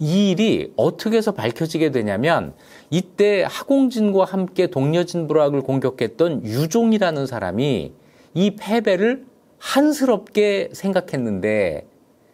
이 일이 어떻게 해서 밝혀지게 되냐면 이때 하공진과 함께 동녀진부락을 공격했던 유종이라는 사람이 이 패배를 한스럽게 생각했는데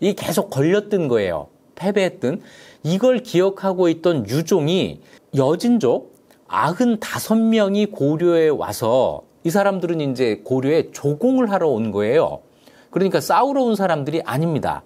이 계속 걸렸던 거예요. 패배했던 이걸 기억하고 있던 유종이 여진족 아흔 다섯 명이 고려에 와서 이 사람들은 이제 고려에 조공을 하러 온 거예요. 그러니까 싸우러 온 사람들이 아닙니다.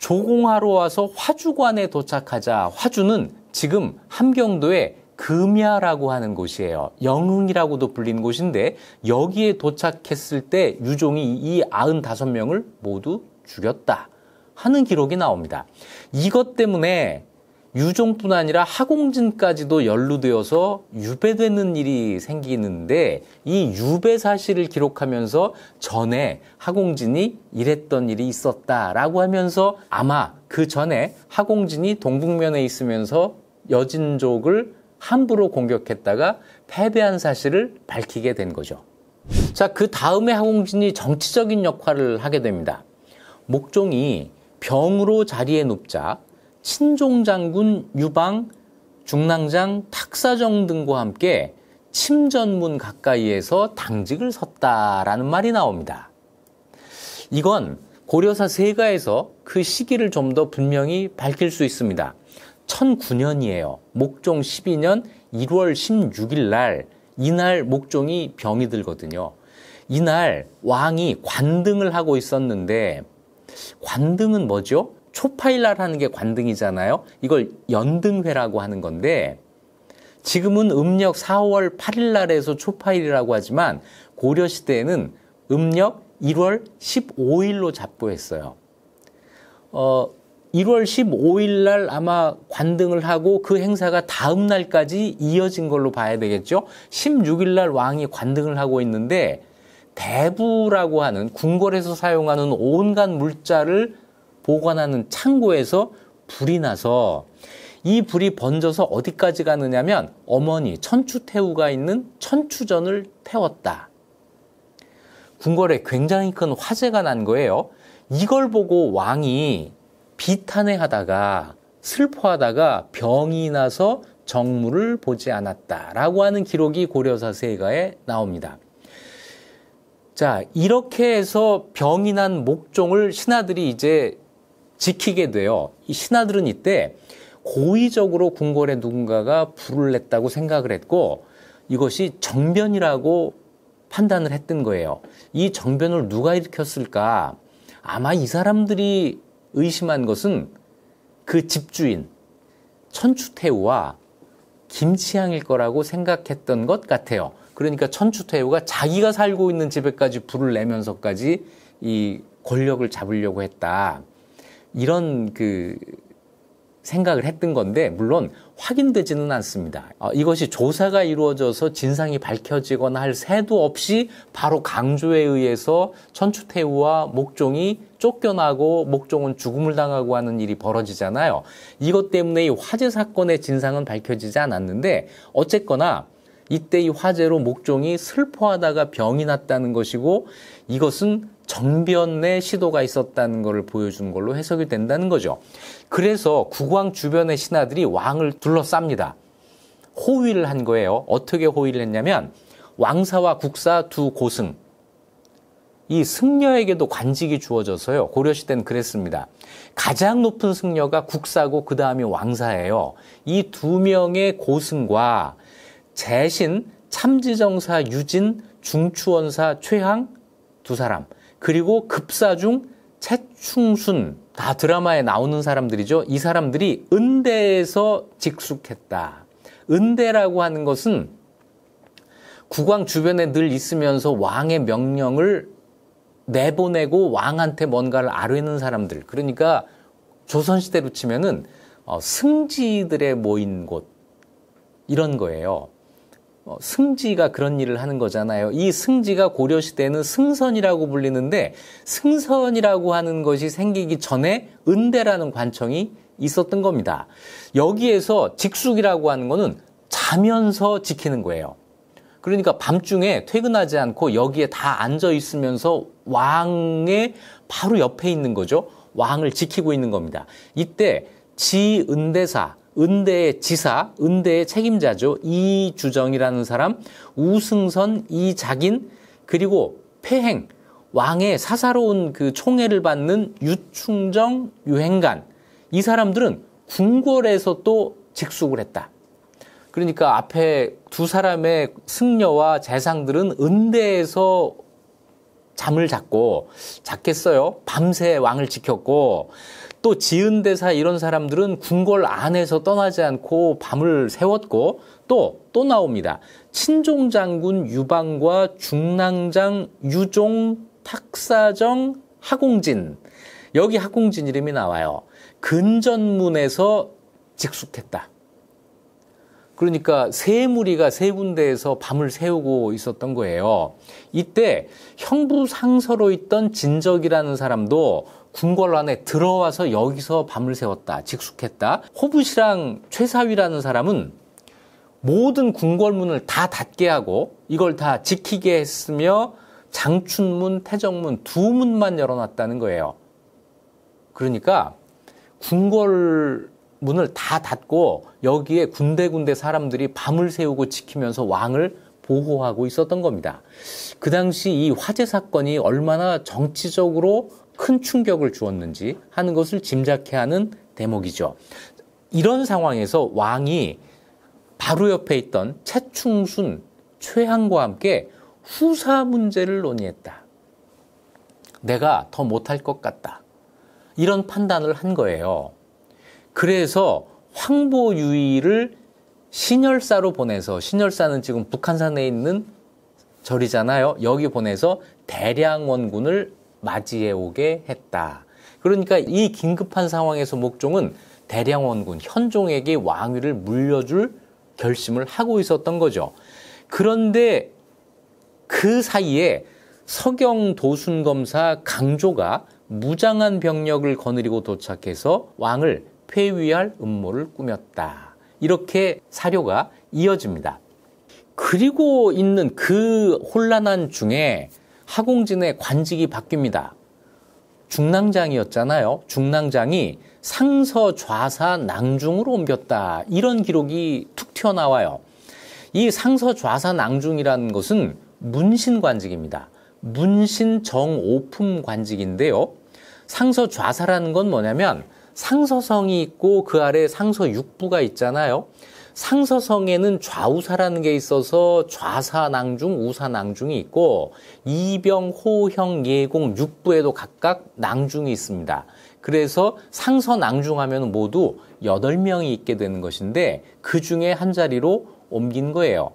조공하러 와서 화주관에 도착하자 화주는 지금 함경도에 금야라고 하는 곳이에요. 영흥이라고도 불리는 곳인데 여기에 도착했을 때 유종이 이 95명을 모두 죽였다 하는 기록이 나옵니다. 이것 때문에 유종뿐 아니라 하공진까지도 연루되어서 유배되는 일이 생기는데 이 유배 사실을 기록하면서 전에 하공진이 이랬던 일이 있었다라고 하면서 아마 그 전에 하공진이 동북면에 있으면서 여진족을 함부로 공격했다가 패배한 사실을 밝히게 된 거죠. 자, 그 다음에 하공진이 정치적인 역할을 하게 됩니다. 목종이 병으로 자리에 눕자 친종장군 유방, 중랑장 탁사정 등과 함께 침전문 가까이에서 당직을 섰다라는 말이 나옵니다. 이건 고려사 세가에서 그 시기를 좀 더 분명히 밝힐 수 있습니다. 1009년이에요. 목종 12년 1월 16일 날, 이날 목종이 병이 들거든요. 이날 왕이 관등을 하고 있었는데, 관등은 뭐죠? 초파일라라는 게 관등이잖아요. 이걸 연등회라고 하는 건데 지금은 음력 4월 8일 날에서 초파일이라고 하지만 고려 시대에는 음력 1월 15일로 잡보했어요. 어, 1월 15일 날 아마 관등을 하고 그 행사가 다음 날까지 이어진 걸로 봐야 되겠죠. 16일 날 왕이 관등을 하고 있는데 대부라고 하는 궁궐에서 사용하는 온갖 물자를 보관하는 창고에서 불이 나서 이 불이 번져서 어디까지 가느냐면 어머니 천추태우가 있는 천추전을 태웠다. 궁궐에 굉장히 큰 화재가 난 거예요. 이걸 보고 왕이 비탄해하다가 슬퍼하다가 병이 나서 정물을 보지 않았다라고 하는 기록이 고려사 세가에 나옵니다. 자, 이렇게 해서 병이 난 목종을 신하들이 이제 지키게 돼요. 이 신하들은 이때 고의적으로 궁궐에 누군가가 불을 냈다고 생각을 했고 이것이 정변이라고 판단을 했던 거예요. 이 정변을 누가 일으켰을까? 아마 이 사람들이 의심한 것은 그 집주인 천추태우와 김치향일 거라고 생각했던 것 같아요. 그러니까 천추태우가 자기가 살고 있는 집에까지 불을 내면서까지 이 권력을 잡으려고 했다. 이런 그 생각을 했던 건데 물론 확인되지는 않습니다. 어, 이것이 조사가 이루어져서 진상이 밝혀지거나 할 새도 없이 바로 강조에 의해서 천추태우와 목종이 쫓겨나고 목종은 죽음을 당하고 하는 일이 벌어지잖아요. 이것 때문에 이 화재 사건의 진상은 밝혀지지 않았는데 어쨌거나 이때 이 화재로 목종이 슬퍼하다가 병이 났다는 것이고 이것은 정변의 시도가 있었다는 것을 보여준 걸로 해석이 된다는 거죠. 그래서 국왕 주변의 신하들이 왕을 둘러쌉니다. 호위를 한 거예요. 어떻게 호위를 했냐면 왕사와 국사 두 고승 이 승려에게도 관직이 주어져서요. 고려시대는 그랬습니다. 가장 높은 승려가 국사고 그 다음이 왕사예요. 이 두 명의 고승과 재신 참지정사 유진 중추원사 최항 두 사람 그리고 급사중 채충순다 드라마에 나오는 사람들이죠. 이 사람들이 은대에서 직숙했다. 은대라고 하는 것은 국왕 주변에 늘 있으면서 왕의 명령을 내보내고 왕한테 뭔가를 아뢰는 사람들. 그러니까 조선시대로 치면은 어, 승지들의 모인 곳. 이런 거예요. 어, 승지가 그런 일을 하는 거잖아요. 이 승지가 고려시대에는 승선이라고 불리는데 승선이라고 하는 것이 생기기 전에 은대라는 관청이 있었던 겁니다. 여기에서 직숙이라고 하는 거는 자면서 지키는 거예요. 그러니까 밤중에 퇴근하지 않고 여기에 다 앉아 있으면서 왕의 바로 옆에 있는 거죠. 왕을 지키고 있는 겁니다. 이때 지은대사 은대의 지사, 은대의 책임자죠. 이주정이라는 사람, 우승선, 이작인, 그리고 폐행, 왕의 사사로운 그 총애를 받는 유충정, 유행관. 이 사람들은 궁궐에서 또 직숙을 했다. 그러니까 앞에 두 사람의 승려와 재상들은 은대에서 잠을 잤고, 잤겠어요? 밤새 왕을 지켰고, 또 지은 대사 이런 사람들은 궁궐 안에서 떠나지 않고 밤을 세웠고 또또 또 나옵니다. 친종 장군 유방과 중랑장 유종 탁사정 하공진 여기 하공진 이름이 나와요. 근전문에서 직숙했다. 그러니까 세 무리가 세 군데에서 밤을 새우고 있었던 거예요. 이때 형부상서로 있던 진적이라는 사람도 궁궐 안에 들어와서 여기서 밤을 새웠다. 직숙했다. 호부시랑 최사위라는 사람은 모든 궁궐문을 다 닫게 하고 이걸 다 지키게 했으며 장춘문, 태정문 두 문만 열어놨다는 거예요. 그러니까 궁궐 문을 다 닫고 여기에 군데군데 사람들이 밤을 새우고 지키면서 왕을 보호하고 있었던 겁니다. 그 당시 이 화재 사건이 얼마나 정치적으로 큰 충격을 주었는지 하는 것을 짐작케 하는 대목이죠. 이런 상황에서 왕이 바로 옆에 있던 최충순, 최항과 함께 후사 문제를 논의했다. 내가 더 못할 것 같다. 이런 판단을 한 거예요. 그래서 황보유이를 신열사로 보내서 신열사는 지금 북한산에 있는 절이잖아요. 여기 보내서 대량원군을 맞이해 오게 했다. 그러니까 이 긴급한 상황에서 목종은 대량원군 현종에게 왕위를 물려줄 결심을 하고 있었던 거죠. 그런데 그 사이에 서경 도순 검사 강조가 무장한 병력을 거느리고 도착해서 왕을 폐위할 음모를 꾸몄다. 이렇게 사료가 이어집니다. 그리고 있는 그 혼란한 중에 하공진의 관직이 바뀝니다. 중랑장이었잖아요. 중랑장이 상서 좌사 낭중으로 옮겼다. 이런 기록이 툭 튀어나와요. 이 상서 좌사 낭중이라는 것은 문신 관직입니다. 문신 정오품 관직인데요. 상서 좌사라는 건 뭐냐면 상서성이 있고 그 아래 상서육부가 있잖아요. 상서성에는 좌우사라는 게 있어서 좌사낭중, 우사낭중이 있고 이병, 호형, 예공, 육부에도 각각 낭중이 있습니다. 그래서 상서낭중하면 모두 8 명이 있게 되는 것인데 그 중에 한 자리로 옮긴 거예요.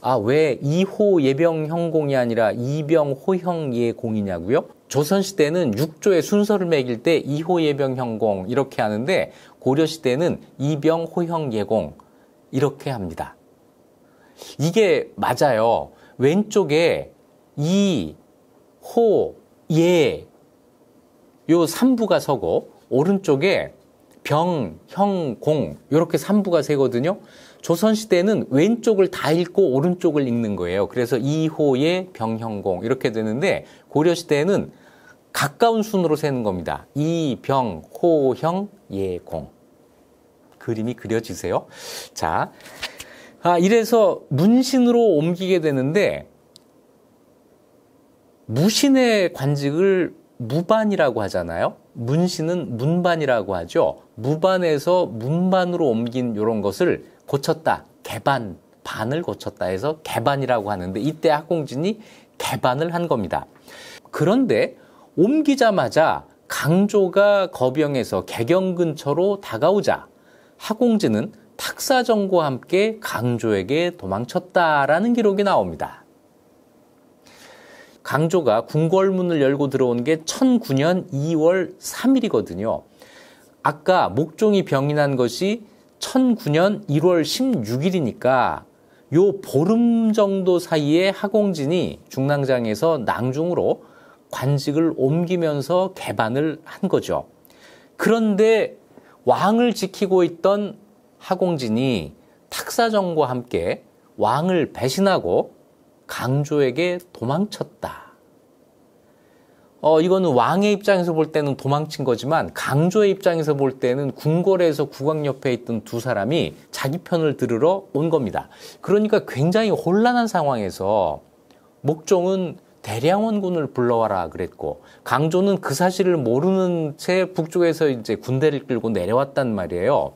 아, 왜 이호 예병 형공이 아니라 이병 호형 예공이냐고요? 조선시대는 6조의 순서를 매길 때 이호 예병 형공 이렇게 하는데 고려시대는 이병 호형 예공 이렇게 합니다. 이게 맞아요. 왼쪽에 이, 호, 예, 요 3부가 서고 오른쪽에 병, 형, 공 요렇게 3부가 세거든요. 조선시대는 왼쪽을 다 읽고 오른쪽을 읽는 거예요. 그래서 이호의 병형공 이렇게 되는데 고려시대에는 가까운 순으로 세는 겁니다. 이, 병, 호, 형, 예, 공. 그림이 그려지세요. 자, 아, 이래서 문신으로 옮기게 되는데 무신의 관직을 무반이라고 하잖아요. 문신은 문반이라고 하죠. 무반에서 문반으로 옮긴 이런 것을 고쳤다. 개반, 반을 고쳤다 해서 개반이라고 하는데 이때 학공진이 개반을 한 겁니다. 그런데 옮기자마자 강조가 거병에서 개경 근처로 다가오자 학공진은 탁사정과 함께 강조에게 도망쳤다라는 기록이 나옵니다. 강조가 궁궐문을 열고 들어온 게 1009년 2월 3일이거든요. 아까 목종이 병이 난 것이 1009년 1월 16일이니까 요 보름 정도 사이에 하공진이 중랑장에서 낭중으로 관직을 옮기면서 개반을 한 거죠. 그런데 왕을 지키고 있던 하공진이 탁사정과 함께 왕을 배신하고 강조에게 도망쳤다. 어, 이거는 왕의 입장에서 볼 때는 도망친 거지만 강조의 입장에서 볼 때는 궁궐에서 국왕 옆에 있던 두 사람이 자기 편을 들으러 온 겁니다. 그러니까 굉장히 혼란한 상황에서 목종은 대량원군을 불러와라 그랬고 강조는 그 사실을 모르는 채 북쪽에서 이제 군대를 끌고 내려왔단 말이에요.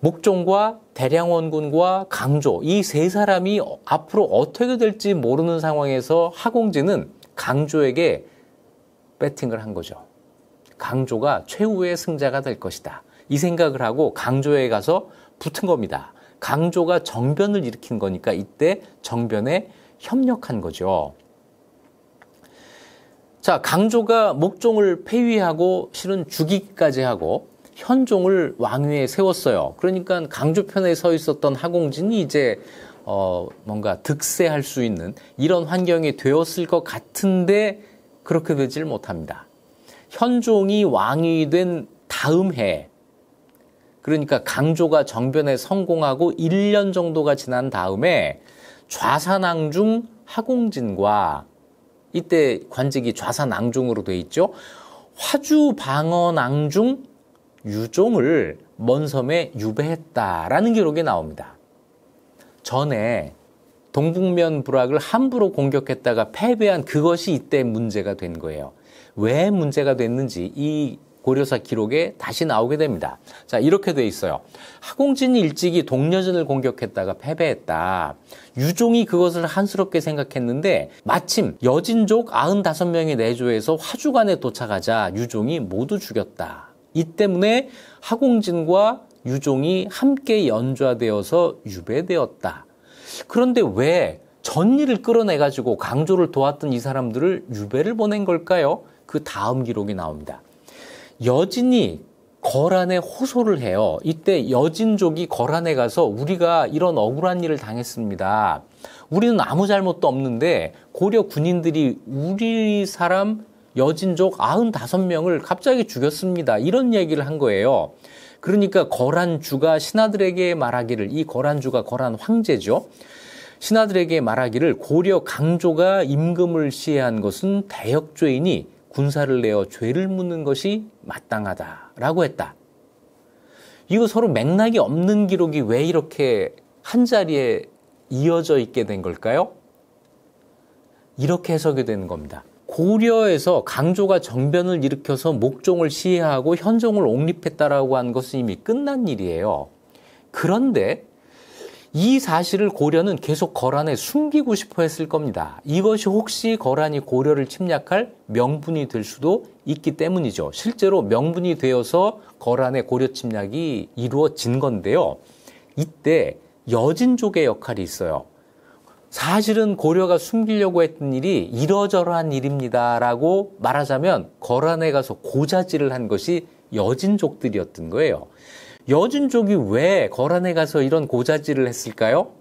목종과 대량원군과 강조 이 세 사람이 앞으로 어떻게 될지 모르는 상황에서 하공진은 강조에게 배팅을 한 거죠. 강조가 최후의 승자가 될 것이다. 이 생각을 하고 강조에 가서 붙은 겁니다. 강조가 정변을 일으킨 거니까 이때 정변에 협력한 거죠. 자, 강조가 목종을 폐위하고 실은 죽이기까지 하고 현종을 왕위에 세웠어요. 그러니까 강조 편에 서 있었던 하공진이 이제 어, 뭔가 득세할 수 있는 이런 환경이 되었을 것 같은데 그렇게 되질 못합니다. 현종이 왕이 된 다음 해, 그러니까 강조가 정변에 성공하고 1년 정도가 지난 다음에 좌산왕중 하공진과 이때 관직이 좌산왕중으로 돼 있죠. 화주방언왕중 유종을 먼 섬에 유배했다라는 기록이 나옵니다. 전에 동북면 불악을 함부로 공격했다가 패배한 그것이 이때 문제가 된 거예요. 왜 문제가 됐는지 이 고려사 기록에 다시 나오게 됩니다. 자, 이렇게 돼 있어요. 하공진이 일찍이 동려전을 공격했다가 패배했다. 유종이 그것을 한스럽게 생각했는데 마침 여진족 95명의 내조에서 화주간에 도착하자 유종이 모두 죽였다. 이 때문에 하공진과 유종이 함께 연좌되어서 유배되었다. 그런데 왜 전일을 끌어내가지고 강조를 도왔던 이 사람들을 유배를 보낸 걸까요? 그 다음 기록이 나옵니다. 여진이 거란에 호소를 해요. 이때 여진족이 거란에 가서 우리가 이런 억울한 일을 당했습니다. 우리는 아무 잘못도 없는데 고려 군인들이 우리 사람 여진족 95명을 갑자기 죽였습니다. 이런 얘기를 한 거예요. 그러니까 거란주가 신하들에게 말하기를 이 거란주가 거란 황제죠. 신하들에게 말하기를 고려 강조가 임금을 시해한 것은 대역죄이니 군사를 내어 죄를 묻는 것이 마땅하다라고 했다. 이거 서로 맥락이 없는 기록이 왜 이렇게 한 자리에 이어져 있게 된 걸까요? 이렇게 해석이 되는 겁니다. 고려에서 강조가 정변을 일으켜서 목종을 시해하고 현종을 옹립했다라고 한 것은 이미 끝난 일이에요. 그런데 이 사실을 고려는 계속 거란에 숨기고 싶어 했을 겁니다. 이것이 혹시 거란이 고려를 침략할 명분이 될 수도 있기 때문이죠. 실제로 명분이 되어서 거란의 고려 침략이 이루어진 건데요. 이때 여진족의 역할이 있어요. 사실은 고려가 숨기려고 했던 일이 이러저러한 일입니다라고 말하자면 거란에 가서 고자질을 한 것이 여진족들이었던 거예요. 여진족이 왜 거란에 가서 이런 고자질을 했을까요?